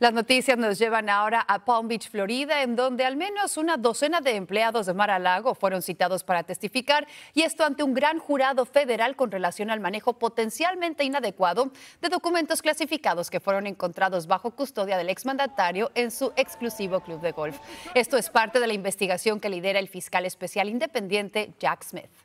Las noticias nos llevan ahora a Palm Beach, Florida, en donde al menos una docena de empleados de Mar a Lago fueron citados para testificar, y esto ante un gran jurado federal con relación al manejo potencialmente inadecuado de documentos clasificados que fueron encontrados bajo custodia del exmandatario en su exclusivo club de golf. Esto es parte de la investigación que lidera el fiscal especial independiente Jack Smith.